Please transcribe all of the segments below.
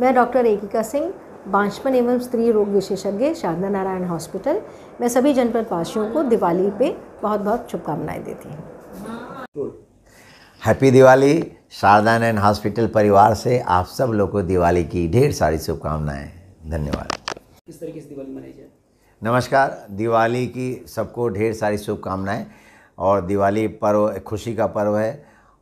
मैं डॉक्टर एकिका सिंह बांशपन एवं स्त्री रोग विशेषज्ञ शारदा नारायण हॉस्पिटल मैं सभी जनपद वासियों को दिवाली पे बहुत बहुत शुभकामनाएं देती हूँ हैप्पी दिवाली शारदा नारायण हॉस्पिटल परिवार से आप सब लोग को दिवाली की ढेर सारी शुभकामनाएं धन्यवाद किस तरीके से दिवाली मनाई जाए नमस्कार दिवाली की सबको ढेर सारी शुभकामनाएं और दिवाली पर्व खुशी का पर्व है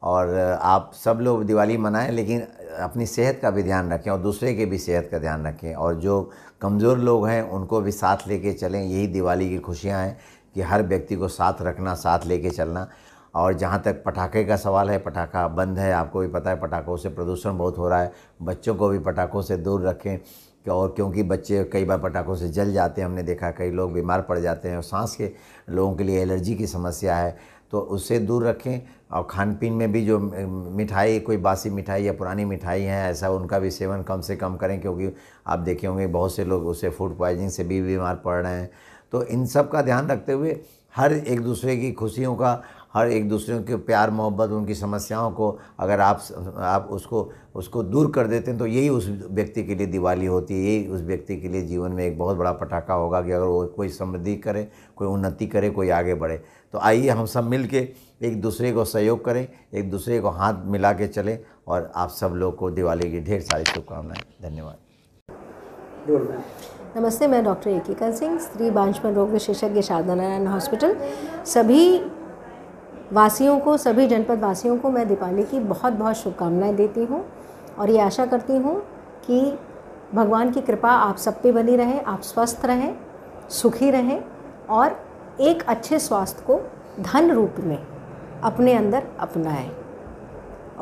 और आप सब लोग दिवाली मनाएं लेकिन अपनी सेहत का भी ध्यान रखें और दूसरे के भी सेहत का ध्यान रखें और जो कमज़ोर लोग हैं उनको भी साथ लेके चलें यही दिवाली की खुशियाँ हैं कि हर व्यक्ति को साथ रखना साथ लेके चलना और जहाँ तक पटाखे का सवाल है पटाखा बंद है आपको भी पता है पटाखों से प्रदूषण बहुत हो रहा है बच्चों को भी पटाखों से दूर रखें और क्योंकि बच्चे कई बार पटाखों से जल जाते हैं हमने देखा कई लोग बीमार पड़ जाते हैं और सांस के लोगों के लिए एलर्जी की समस्या है तो उससे दूर रखें और खान पीन में भी जो मिठाई कोई बासी मिठाई या पुरानी मिठाई है ऐसा उनका भी सेवन कम से कम करें क्योंकि आप देखे होंगे बहुत से लोग उससे फूड पॉइजनिंग से भी बीमार पड़ रहे हैं तो इन सब का ध्यान रखते हुए हर एक दूसरे की खुशियों का हर एक दूसरे के प्यार मोहब्बत उनकी समस्याओं को अगर आप आप उसको उसको दूर कर देते हैं तो यही उस व्यक्ति के लिए दिवाली होती है यही उस व्यक्ति के लिए जीवन में एक बहुत बड़ा पटाखा होगा कि अगर वो कोई समृद्धि करे कोई उन्नति करे कोई आगे बढ़े तो आइए हम सब मिल के एक दूसरे को सहयोग करें एक दूसरे को हाथ मिला के चलें और आप सब लोग को दिवाली की ढेर सारी शुभकामनाएँ धन्यवाद नमस्ते मैं डॉक्टर एकीकरण सिंह स्त्री बांझपन रोग विशेषज्ञ शारदा नारायण हॉस्पिटल सभी वासियों को सभी जनपद वासियों को मैं दीपावली की बहुत बहुत शुभकामनाएं देती हूँ और ये आशा करती हूँ कि भगवान की कृपा आप सब पे बनी रहे आप स्वस्थ रहें सुखी रहें और एक अच्छे स्वास्थ्य को धन रूप में अपने अंदर अपनाएं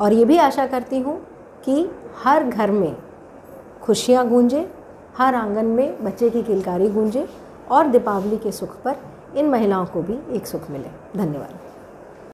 और ये भी आशा करती हूँ कि हर घर में खुशियाँ गूंजें हर आंगन में बच्चे की किलकारी गूंजे और दीपावली के सुख पर इन महिलाओं को भी एक सुख मिले धन्यवाद